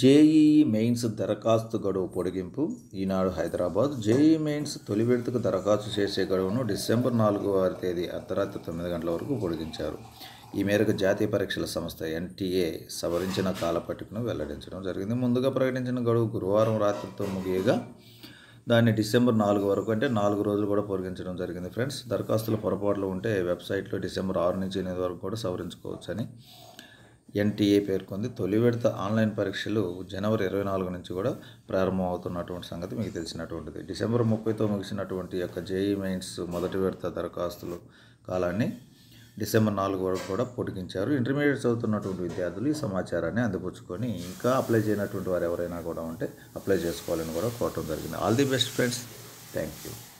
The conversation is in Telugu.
జేఈఈ మెయిన్స్ దరఖాస్తు గడువు పొడిగింపు ఈనాడు హైదరాబాద్ జేఈ మెయిన్స్ తొలి విడతకు దరఖాస్తు చేసే గడువును డిసెంబర్ నాలుగవ తేదీ అర్ధరాత్రి తొమ్మిది గంటల వరకు పొడిగించారు ఈ మేరకు జాతీయ పరీక్షల సంస్థ ఎన్టీఏ సవరించిన కాలపట్టికను వెల్లడించడం జరిగింది ముందుగా ప్రకటించిన గడువు గురువారం రాత్రితో ముగియగా దాన్ని డిసెంబర్ నాలుగు వరకు అంటే నాలుగు రోజులు కూడా పొడిగించడం జరిగింది ఫ్రెండ్స్ దరఖాస్తుల పొరపాట్లు ఉంటే వెబ్సైట్లో డిసెంబర్ ఆరు నుంచి ఎనిమిది వరకు కూడా సవరించుకోవచ్చని ఎన్టీఏ పేర్కొంది తొలి విడత ఆన్లైన్ పరీక్షలు జనవరి ఇరవై నాలుగు నుంచి కూడా ప్రారంభమవుతున్నటువంటి సంగతి మీకు తెలిసినటువంటిది డిసెంబర్ ముప్పైతో ముగిసినటువంటి యొక్క జేఈ మెయిన్స్ మొదటి విడత దరఖాస్తులు కాలాన్ని డిసెంబర్ నాలుగు వరకు కూడా పొడిగించారు ఇంటర్మీడియట్ చదువుతున్నటువంటి విద్యార్థులు ఈ సమాచారాన్ని అందిపుచ్చుకొని ఇంకా అప్లై చేయనటువంటి వారు ఎవరైనా కూడా ఉంటే అప్లై చేసుకోవాలని కూడా కోరటం జరిగింది all the best friends thank you